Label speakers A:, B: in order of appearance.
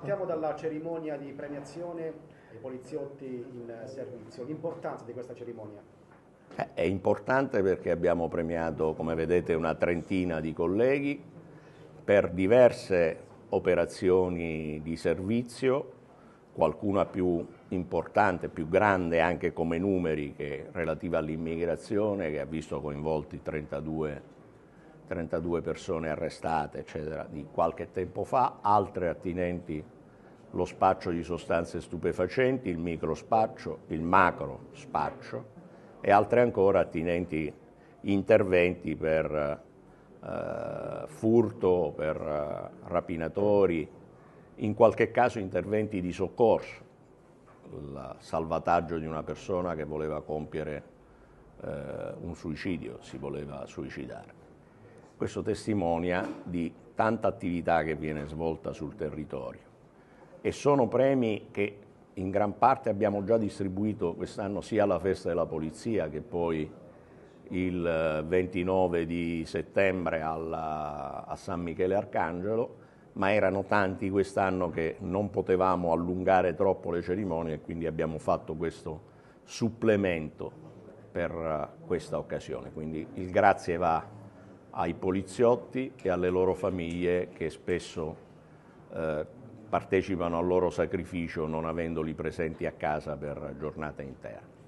A: Partiamo dalla cerimonia di premiazione dei poliziotti in servizio, l'importanza di questa cerimonia.
B: Eh, è importante perché abbiamo premiato, come vedete, una trentina di colleghi per diverse operazioni di servizio, qualcuna più importante, più grande anche come numeri che relativa all'immigrazione, che ha visto coinvolti 32 32 persone arrestate, eccetera, di qualche tempo fa, altre attinenti lo spaccio di sostanze stupefacenti, il micro spaccio, il macro spaccio e altre ancora attinenti interventi per eh, furto, per eh, rapinatori, in qualche caso interventi di soccorso, il salvataggio di una persona che voleva compiere eh, un suicidio, si voleva suicidare. Questo testimonia di tanta attività che viene svolta sul territorio e sono premi che in gran parte abbiamo già distribuito quest'anno sia alla festa della polizia che poi il 29 eh, di settembre alla, a San Michele Arcangelo, ma erano tanti quest'anno che non potevamo allungare troppo le cerimonie e quindi abbiamo fatto questo supplemento per eh, questa occasione. Quindi il grazie va ai poliziotti e alle loro famiglie che spesso eh, partecipano al loro sacrificio non avendoli presenti a casa per giornate intere.